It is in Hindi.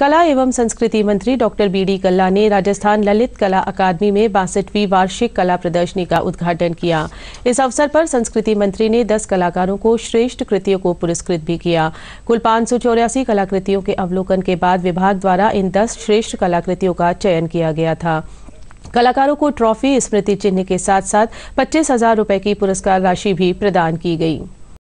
कला एवं संस्कृति मंत्री डॉक्टर बी डी कल्ला ने राजस्थान ललित कला अकादमी में बासठवीं वार्षिक कला प्रदर्शनी का उद्घाटन किया इस अवसर पर संस्कृति मंत्री ने 10 कलाकारों को श्रेष्ठ कृतियों को पुरस्कृत भी किया कुल पांच कलाकृतियों के अवलोकन के बाद विभाग द्वारा इन दस श्रेष्ठ कलाकृतियों का चयन किया गया था कलाकारों को ट्रॉफी स्मृति चिन्ह के साथ साथ पच्चीस हजार रूपए की पुरस्कार राशि भी प्रदान की गयी